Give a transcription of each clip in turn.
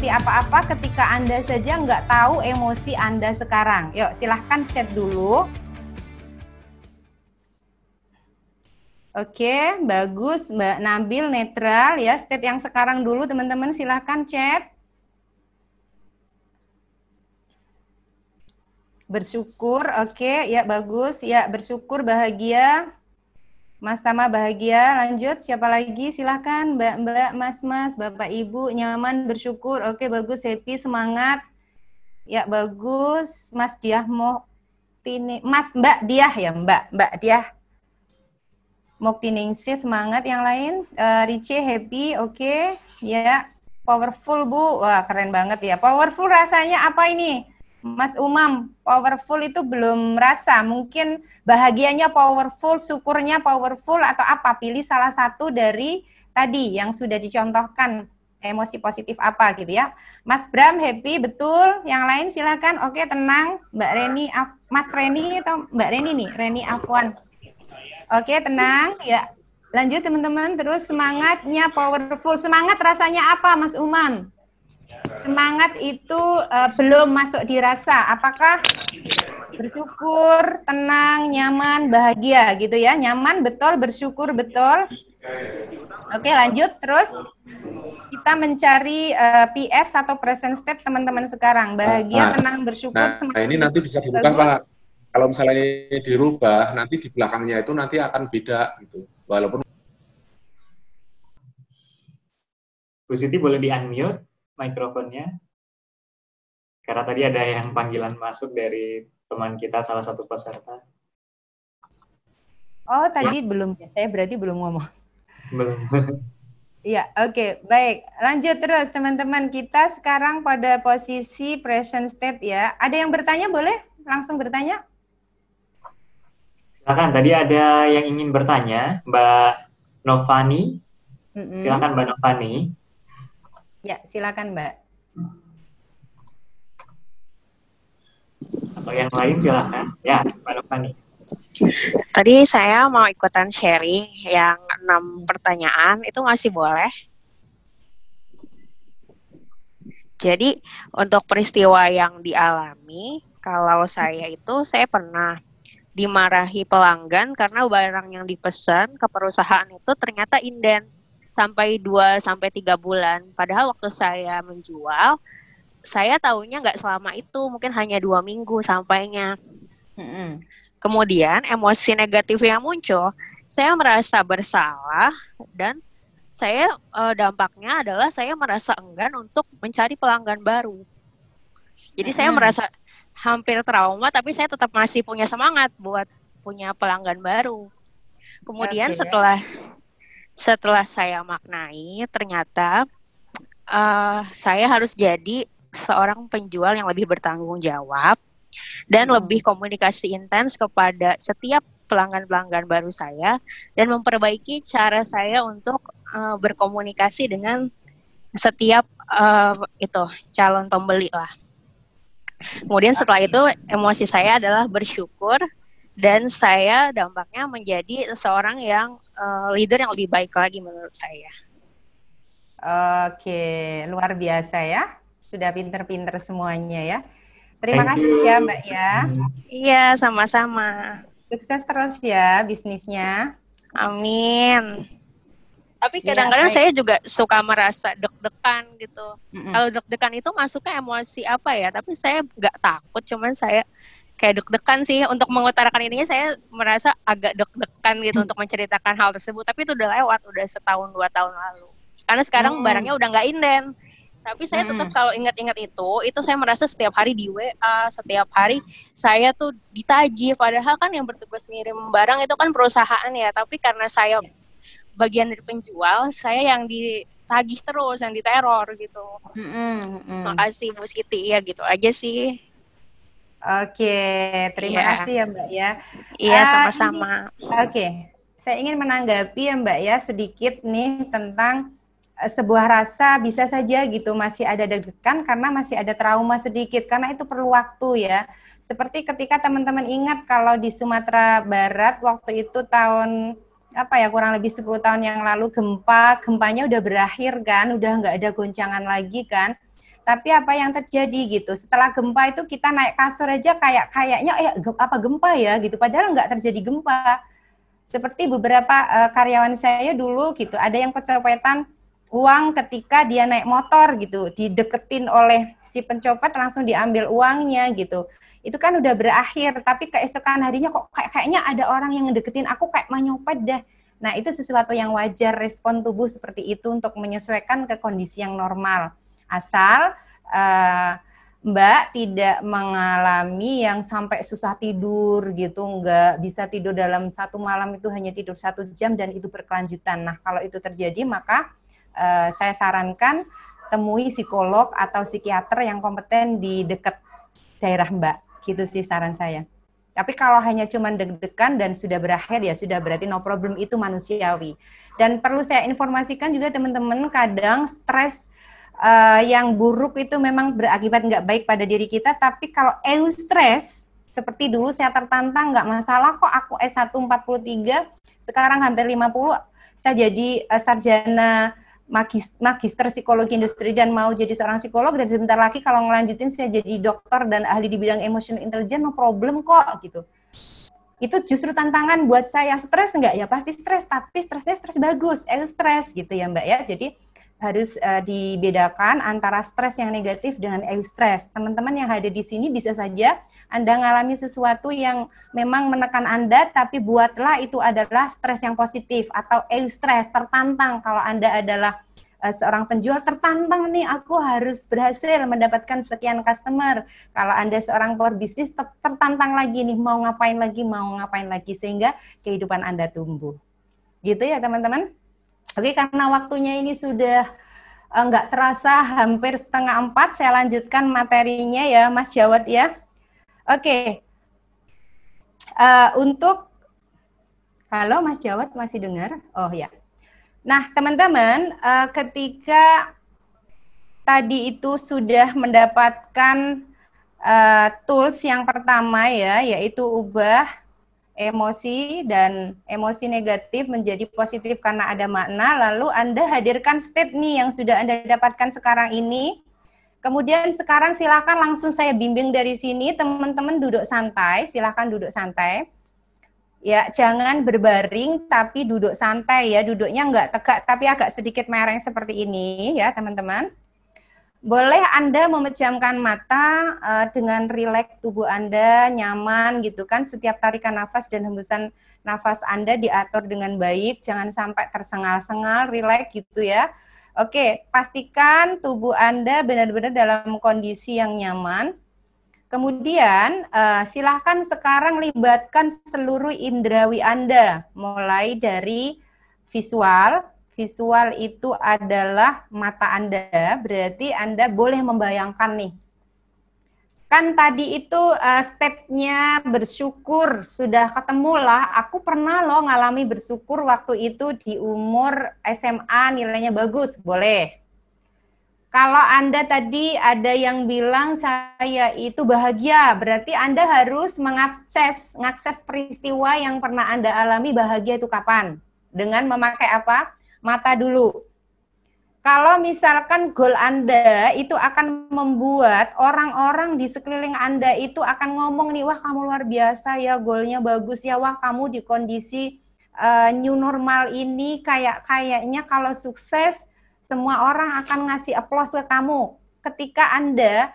mengerti apa-apa ketika Anda saja nggak tahu emosi Anda sekarang? Yuk, silahkan chat dulu. Oke, bagus Mbak Nabil netral ya. State yang sekarang dulu teman-teman silahkan chat. Bersyukur, oke, ya bagus, ya bersyukur, bahagia. Mas Tama bahagia. Lanjut, siapa lagi? Silahkan Mbak-mbak, Mas-mas, Bapak Ibu, nyaman, bersyukur. Oke, bagus, happy, semangat. Ya, bagus. Mas Diah Moktini. Mas Mbak Diah ya, Mbak. Mbak Diah Moktiningsi, semangat. Yang lain, uh, Rice, happy, oke. Ya, powerful, Bu. Wah, keren banget ya. Powerful rasanya apa ini? Mas Umam, powerful itu belum merasa. Mungkin bahagianya powerful, syukurnya powerful atau apa? Pilih salah satu dari tadi yang sudah dicontohkan emosi positif apa gitu ya. Mas Bram happy betul. Yang lain silakan. Oke, tenang. Mbak Reni Mas Reni atau Mbak Reni nih, Reni Afwan. Oke, tenang ya. Lanjut teman-teman, terus semangatnya powerful. Semangat rasanya apa Mas Umam? semangat itu uh, belum masuk dirasa. Apakah bersyukur, tenang, nyaman, bahagia gitu ya? Nyaman betul, bersyukur betul. Oke, lanjut terus kita mencari uh, eh, PS atau present state teman-teman sekarang. Bahagia, nah, tenang, bersyukur, nah, semangat. Nah, ini nanti bisa diubah, Pak. Kalau misalnya ini dirubah, nanti di belakangnya itu nanti akan beda gitu. Walaupun Bu boleh di-unmute mikrofonnya? Karena tadi ada yang panggilan masuk dari teman kita salah satu peserta. Oh, ya. tadi ya. belum ya. Saya berarti belum ngomong. Belum. Iya, oke. Okay. Baik, lanjut terus teman-teman. Kita sekarang pada posisi present state ya. Ada yang bertanya boleh? Langsung bertanya. Silakan. Tadi ada yang ingin bertanya, Mbak Novani. Mm-hmm. Silakan Mbak Novani. Ya, silakan Mbak. Atau yang lain silakan. Ya, Pak Lopani. Tadi saya mau ikutan sharing yang enam pertanyaan, itu masih boleh? Jadi untuk peristiwa yang dialami, kalau saya itu saya pernah dimarahi pelanggan karena barang yang dipesan ke perusahaan itu ternyata inden sampai 2 sampai 3 bulan. Padahal waktu saya menjual, saya tahunya nggak selama itu, mungkin hanya dua minggu sampainya. Hmm. Kemudian emosi negatif yang muncul, saya merasa bersalah dan saya e, dampaknya adalah saya merasa enggan untuk mencari pelanggan baru. Jadi hmm. saya merasa hampir trauma, tapi saya tetap masih punya semangat buat punya pelanggan baru. Kemudian okay, setelah setelah saya maknai ternyata uh, saya harus jadi seorang penjual yang lebih bertanggung jawab dan hmm. lebih komunikasi intens kepada setiap pelanggan-pelanggan baru saya dan memperbaiki cara saya untuk uh, berkomunikasi dengan setiap uh, itu calon pembeli lah. Kemudian setelah itu emosi saya adalah bersyukur dan saya dampaknya menjadi seorang yang Eh, leader yang lebih baik lagi menurut saya. Oke, luar biasa ya. Sudah pinter-pinter semuanya ya. Terima Thank kasih you. ya Mbak ya. Iya, sama-sama. Sukses terus ya bisnisnya. Amin. Tapi iya, kadang-kadang saya juga suka merasa deg-degan gitu. Mm -mm. Kalau deg-degan itu masuknya emosi apa ya? Tapi saya nggak takut, cuman saya kayak deg-degan sih untuk mengutarakan ininya saya merasa agak deg-degan gitu hmm. untuk menceritakan hal tersebut tapi itu udah lewat udah setahun dua tahun lalu karena sekarang hmm. barangnya udah nggak inden tapi saya tetap hmm. kalau ingat-ingat itu itu saya merasa setiap hari di WA setiap hari saya tuh ditagi padahal kan yang bertugas ngirim barang itu kan perusahaan ya tapi karena saya ya. bagian dari penjual saya yang ditagih terus yang diteror gitu mm -hmm. makasih Bu Siti ya gitu aja sih Oke, terima yeah. kasih ya Mbak ya. Iya, yeah, uh, sama-sama. Oke, okay. saya ingin menanggapi ya Mbak ya sedikit nih tentang eh, sebuah rasa bisa saja gitu masih ada deg-degan karena masih ada trauma sedikit karena itu perlu waktu ya. Seperti ketika teman-teman ingat kalau di Sumatera Barat waktu itu tahun apa ya kurang lebih 10 tahun yang lalu gempa, gempanya udah berakhir kan, udah nggak ada goncangan lagi kan tapi apa yang terjadi gitu setelah gempa itu kita naik kasur aja kayak kayaknya eh apa gempa ya gitu padahal nggak terjadi gempa seperti beberapa uh, karyawan saya dulu gitu ada yang kecopetan uang ketika dia naik motor gitu dideketin oleh si pencopet langsung diambil uangnya gitu itu kan udah berakhir tapi keesokan harinya kok kayak kayaknya ada orang yang deketin aku kayak menyopet dah nah itu sesuatu yang wajar respon tubuh seperti itu untuk menyesuaikan ke kondisi yang normal asal uh, Mbak tidak mengalami yang sampai susah tidur gitu, nggak bisa tidur dalam satu malam itu hanya tidur satu jam dan itu berkelanjutan. Nah kalau itu terjadi maka uh, saya sarankan temui psikolog atau psikiater yang kompeten di dekat daerah Mbak. Gitu sih saran saya. Tapi kalau hanya cuma deg-degan dan sudah berakhir ya sudah berarti no problem itu manusiawi. Dan perlu saya informasikan juga teman-teman kadang stres uh, yang buruk itu memang berakibat nggak baik pada diri kita, tapi kalau eu stres, seperti dulu saya tertantang, nggak masalah kok aku s 143 sekarang hampir 50, saya jadi uh, sarjana magis, magister psikologi industri dan mau jadi seorang psikolog dan sebentar lagi kalau ngelanjutin saya jadi dokter dan ahli di bidang emotional intelligence no problem kok gitu itu justru tantangan buat saya stres enggak ya pasti stres tapi stresnya stres bagus el stres gitu ya mbak ya jadi harus uh, dibedakan antara stres yang negatif dengan eustress. Teman-teman yang ada di sini bisa saja Anda mengalami sesuatu yang memang menekan Anda, tapi buatlah itu adalah stres yang positif atau eustress, tertantang. Kalau Anda adalah eh, seorang penjual, tertantang nih, aku harus berhasil mendapatkan sekian customer. Kalau Anda seorang pebisnis, ter tertantang lagi nih, mau ngapain lagi, mau ngapain lagi, sehingga kehidupan Anda tumbuh. Gitu ya teman-teman? Oke, karena waktunya ini sudah enggak eh, terasa hampir setengah empat, saya lanjutkan materinya ya, Mas Jawad ya. Oke, uh, untuk halo Mas Jawad masih dengar? Oh ya. Nah, teman-teman, uh, ketika tadi itu sudah mendapatkan uh, tools yang pertama ya, yaitu ubah emosi dan emosi negatif menjadi positif karena ada makna, lalu Anda hadirkan state nih yang sudah Anda dapatkan sekarang ini. Kemudian sekarang silakan langsung saya bimbing dari sini, teman-teman duduk santai, silakan duduk santai. Ya, jangan berbaring tapi duduk santai ya, duduknya enggak tegak tapi agak sedikit mereng seperti ini ya teman-teman boleh Anda memejamkan mata uh, dengan rileks tubuh Anda, nyaman gitu kan. Setiap tarikan nafas dan hembusan nafas Anda diatur dengan baik, jangan sampai tersengal-sengal, rileks gitu ya. Oke, pastikan tubuh Anda benar-benar dalam kondisi yang nyaman. Kemudian, uh, silahkan sekarang libatkan seluruh indrawi Anda, mulai dari visual, visual itu adalah mata Anda, berarti Anda boleh membayangkan nih. Kan tadi itu uh, stepnya bersyukur, sudah ketemu lah. Aku pernah loh ngalami bersyukur waktu itu di umur SMA nilainya bagus, boleh. Kalau Anda tadi ada yang bilang saya itu bahagia, berarti Anda harus mengakses, mengakses peristiwa yang pernah Anda alami bahagia itu kapan? Dengan memakai apa? mata dulu. Kalau misalkan goal Anda itu akan membuat orang-orang di sekeliling Anda itu akan ngomong nih, wah kamu luar biasa ya, goalnya bagus ya, wah kamu di kondisi uh, new normal ini kayak kayaknya kalau sukses semua orang akan ngasih aplaus ke kamu. Ketika Anda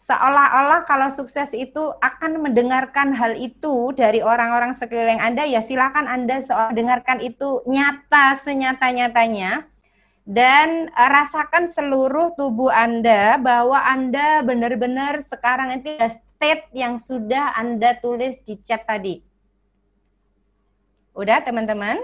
seolah-olah kalau sukses itu akan mendengarkan hal itu dari orang-orang sekeliling Anda, ya silakan Anda soal dengarkan itu nyata senyata-nyatanya dan eh, rasakan seluruh tubuh Anda bahwa Anda benar-benar sekarang itu state yang sudah Anda tulis di chat tadi. Udah teman-teman?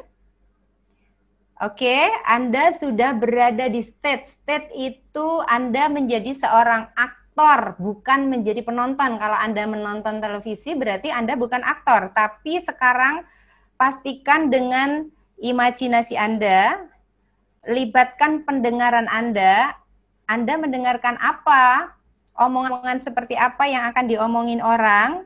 Oke, Anda sudah berada di state. State itu Anda menjadi seorang aktif aktor, bukan menjadi penonton. Kalau Anda menonton televisi berarti Anda bukan aktor, tapi sekarang pastikan dengan imajinasi Anda, libatkan pendengaran Anda, Anda mendengarkan apa, omongan omongan seperti apa yang akan diomongin orang,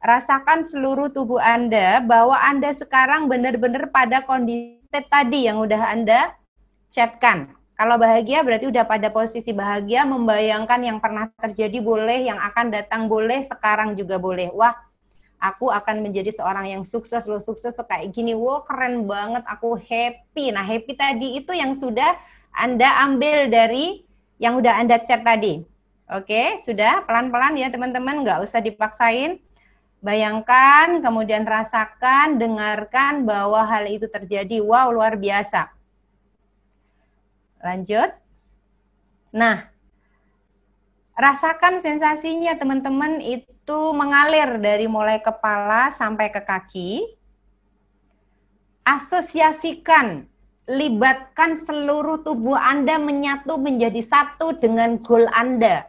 rasakan seluruh tubuh Anda bahwa Anda sekarang benar-benar pada kondisi tadi yang udah Anda chatkan. Kalau bahagia berarti udah pada posisi bahagia, membayangkan yang pernah terjadi boleh, yang akan datang boleh, sekarang juga boleh. Wah, aku akan menjadi seorang yang sukses loh, sukses tuh kayak gini, wow keren banget, aku happy. Nah happy tadi itu yang sudah Anda ambil dari yang udah Anda chat tadi. Oke, sudah pelan-pelan ya teman-teman, nggak usah dipaksain. Bayangkan, kemudian rasakan, dengarkan bahwa hal itu terjadi. Wow, luar biasa. Lanjut. Nah, rasakan sensasinya teman-teman itu mengalir dari mulai kepala sampai ke kaki. Asosiasikan, libatkan seluruh tubuh Anda menyatu menjadi satu dengan goal Anda.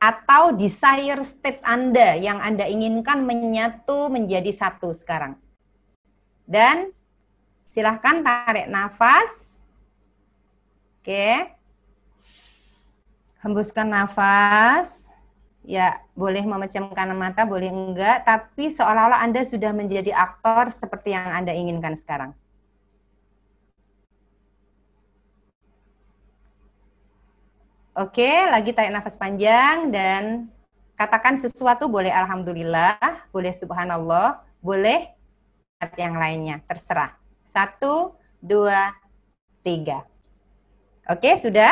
Atau desire state Anda yang Anda inginkan menyatu menjadi satu sekarang. Dan Silahkan tarik nafas. Oke. Hembuskan nafas. Ya, boleh memejamkan mata, boleh enggak, tapi seolah-olah Anda sudah menjadi aktor seperti yang Anda inginkan sekarang. Oke, lagi tarik nafas panjang dan katakan sesuatu boleh alhamdulillah, boleh subhanallah, boleh yang lainnya, terserah. Satu, dua, tiga. Oke, sudah?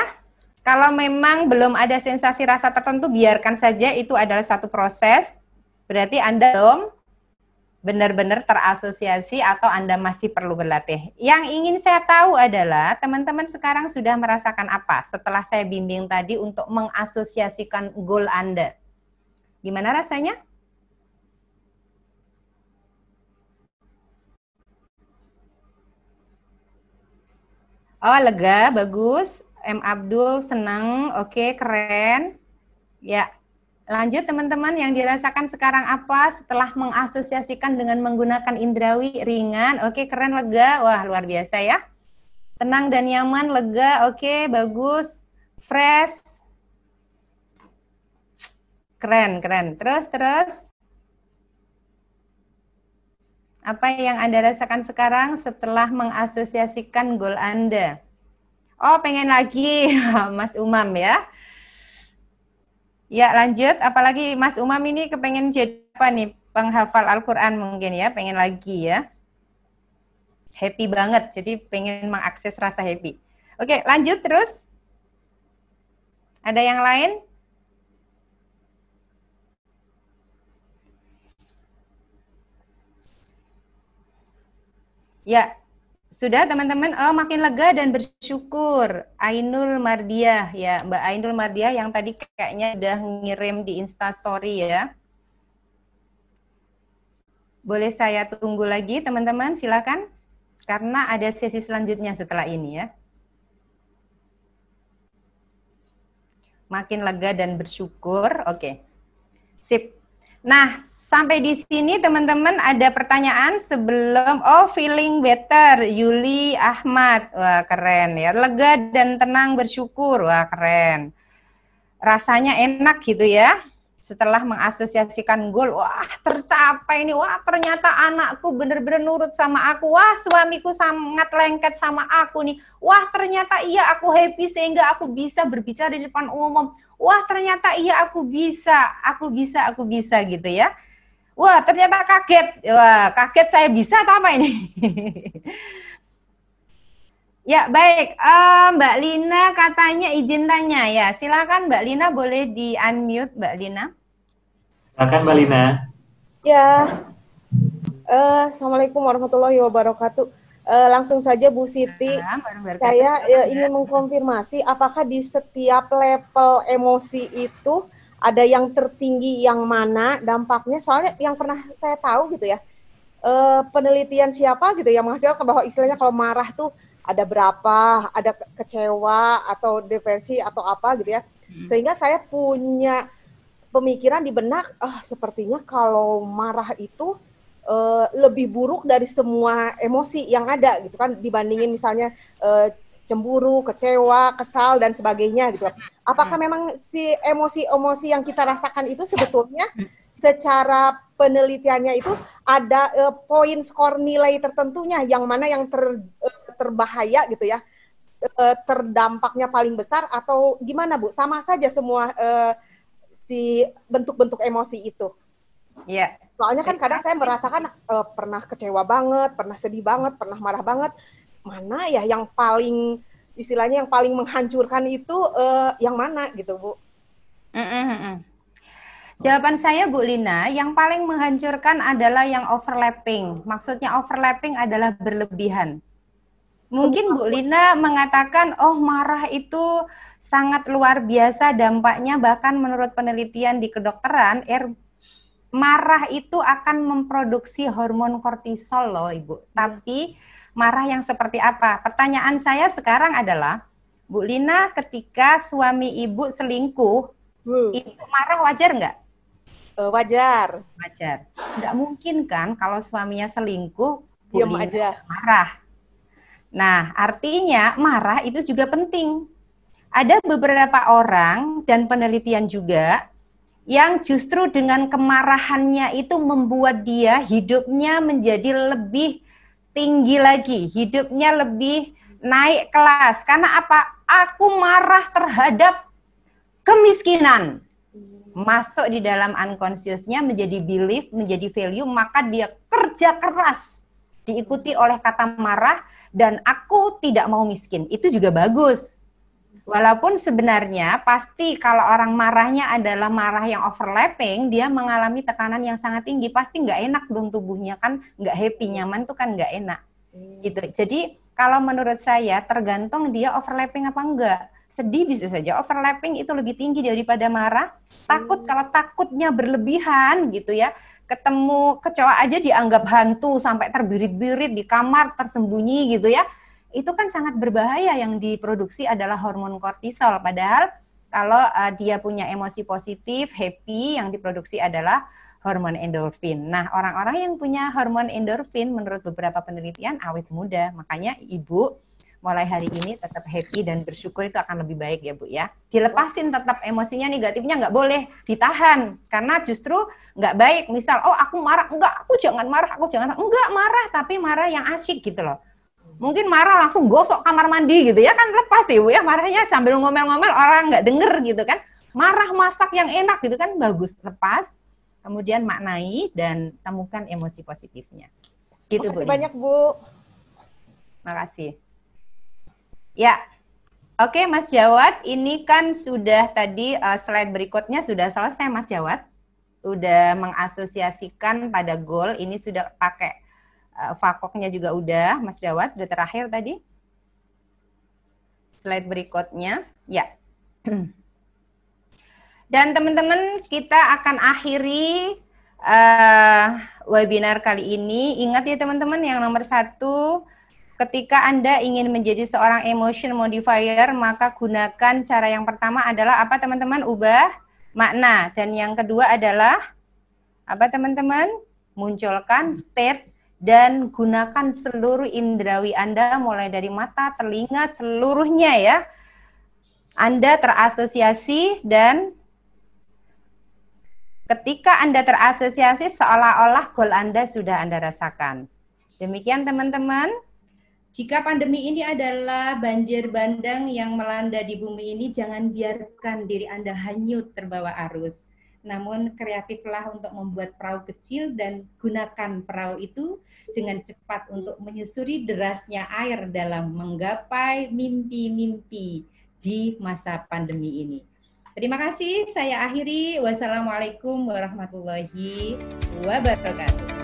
Kalau memang belum ada sensasi rasa tertentu, biarkan saja itu adalah satu proses. Berarti Anda belum benar-benar terasosiasi atau Anda masih perlu berlatih. Yang ingin saya tahu adalah teman-teman sekarang sudah merasakan apa setelah saya bimbing tadi untuk mengasosiasikan goal Anda. Gimana rasanya? Oh, lega, bagus. M Abdul senang, oke, keren. Ya. Lanjut teman-teman yang dirasakan sekarang apa setelah mengasosiasikan dengan menggunakan indrawi ringan, oke, keren, lega. Wah, luar biasa ya. Tenang dan nyaman, lega, oke, bagus. Fresh. Keren, keren. Terus, terus. Apa yang Anda rasakan sekarang setelah mengasosiasikan goal Anda? Oh, pengen lagi Mas Umam ya. Ya, lanjut. Apalagi Mas Umam ini kepengen jadi apa nih? Penghafal Al-Quran mungkin ya, pengen lagi ya. Happy banget, jadi pengen mengakses rasa happy. Oke, lanjut terus. Ada yang lain? Ya, sudah teman-teman oh, makin lega dan bersyukur. Ainul Mardiah ya, Mbak Ainul Mardiah yang tadi kayaknya udah ngirim di Insta Story ya. Boleh saya tunggu lagi teman-teman, silakan. Karena ada sesi selanjutnya setelah ini ya. Makin lega dan bersyukur. Oke. Okay. Sip. Nah, sampai di sini teman-teman ada pertanyaan sebelum oh feeling better Yuli Ahmad. Wah, keren ya. Lega dan tenang bersyukur. Wah, keren. Rasanya enak gitu ya setelah mengasosiasikan gol wah tercapai ini, wah ternyata anakku bener-bener nurut sama aku, wah suamiku sangat lengket sama aku nih, wah ternyata iya aku happy sehingga aku bisa berbicara di depan umum, wah ternyata iya aku bisa, aku bisa, aku bisa gitu ya. Wah ternyata kaget, wah kaget saya bisa atau apa ini? Ya, baik. Uh, Mbak Lina katanya izin tanya ya. Silakan Mbak Lina boleh di-unmute Mbak Lina. Silakan Mbak Lina. Ya. Uh, Assalamualaikum warahmatullahi wabarakatuh. Uh, langsung saja Bu Siti, nah, saya ya, ingin mengkonfirmasi apakah di setiap level emosi itu ada yang tertinggi yang mana dampaknya soalnya yang pernah saya tahu gitu ya uh, penelitian siapa gitu yang menghasilkan bahwa istilahnya kalau marah tuh ada berapa, ada kecewa atau depresi atau apa gitu ya. Hmm. Sehingga saya punya pemikiran di benak, oh, sepertinya kalau marah itu uh, lebih buruk dari semua emosi yang ada gitu kan dibandingin misalnya uh, cemburu, kecewa, kesal dan sebagainya gitu. Apakah hmm. memang si emosi-emosi yang kita rasakan itu sebetulnya hmm. secara penelitiannya itu ada uh, poin skor nilai tertentunya yang mana yang ter uh, terbahaya gitu ya eh, terdampaknya paling besar atau gimana Bu sama saja semua uh, si bentuk-bentuk emosi itu ya Yeah. Soalnya kan kadang saya merasakan uh, pernah kecewa banget, pernah sedih banget, pernah marah banget. Mana ya yang paling istilahnya yang paling menghancurkan itu uh, yang mana gitu Bu? Mm -mm. Jawaban saya Bu Lina, yang paling menghancurkan adalah yang overlapping. Maksudnya overlapping adalah berlebihan. Mungkin Bu Lina mengatakan, oh marah itu sangat luar biasa dampaknya, bahkan menurut penelitian di kedokteran, er, marah itu akan memproduksi hormon kortisol loh Ibu. Iya. Tapi marah yang seperti apa? Pertanyaan saya sekarang adalah, Bu Lina ketika suami Ibu selingkuh, hmm. itu marah wajar nggak? Eh, wajar. Wajar. Nggak mungkin kan kalau suaminya selingkuh, Bu Diam Lina marah Nah, artinya marah itu juga penting. Ada beberapa orang dan penelitian juga yang justru dengan kemarahannya itu membuat dia hidupnya menjadi lebih tinggi lagi, hidupnya lebih naik kelas. Karena apa? Aku marah terhadap kemiskinan masuk di dalam unconsciousnya menjadi belief, menjadi value, maka dia kerja keras diikuti oleh kata marah dan aku tidak mau miskin. Itu juga bagus. Walaupun sebenarnya pasti kalau orang marahnya adalah marah yang overlapping, dia mengalami tekanan yang sangat tinggi, pasti nggak enak dong tubuhnya kan nggak happy, nyaman tuh kan nggak enak. Gitu. Jadi kalau menurut saya tergantung dia overlapping apa enggak. Sedih bisa saja overlapping itu lebih tinggi daripada marah. Takut hmm. kalau takutnya berlebihan gitu ya ketemu kecoa aja dianggap hantu sampai terbirit-birit di kamar tersembunyi gitu ya itu kan sangat berbahaya yang diproduksi adalah hormon kortisol padahal kalau uh, dia punya emosi positif happy yang diproduksi adalah hormon endorfin. Nah, orang-orang yang punya hormon endorfin menurut beberapa penelitian awet muda. Makanya ibu mulai hari ini tetap happy dan bersyukur itu akan lebih baik ya Bu ya. Dilepasin tetap emosinya negatifnya nggak boleh ditahan karena justru nggak baik. Misal oh aku marah, enggak aku jangan marah, aku jangan enggak marah tapi marah yang asyik gitu loh. Mungkin marah langsung gosok kamar mandi gitu ya kan lepas sih Bu ya marahnya sambil ngomel-ngomel orang nggak denger gitu kan. Marah masak yang enak gitu kan bagus lepas. Kemudian maknai dan temukan emosi positifnya. Gitu oh, Bu. Ya. banyak Bu. Makasih. Ya, Oke Mas Jawat, ini kan sudah tadi uh, slide berikutnya sudah selesai Mas Jawat. Udah mengasosiasikan pada goal, ini sudah pakai uh, eh, fakoknya juga udah Mas Jawat, udah terakhir tadi. Slide berikutnya, ya. Dan teman-teman kita akan akhiri uh, webinar kali ini. Ingat ya teman-teman yang nomor satu, Ketika Anda ingin menjadi seorang emotion modifier, maka gunakan cara yang pertama adalah apa teman-teman? Ubah makna. Dan yang kedua adalah apa teman-teman? Munculkan state dan gunakan seluruh indrawi Anda mulai dari mata, telinga, seluruhnya ya. Anda terasosiasi dan ketika Anda terasosiasi seolah-olah goal Anda sudah Anda rasakan. Demikian teman-teman. Jika pandemi ini adalah banjir bandang yang melanda di bumi ini, jangan biarkan diri Anda hanyut terbawa arus. Namun kreatiflah untuk membuat perahu kecil dan gunakan perahu itu dengan cepat untuk menyusuri derasnya air dalam menggapai mimpi-mimpi di masa pandemi ini. Terima kasih, saya akhiri. Wassalamualaikum warahmatullahi wabarakatuh.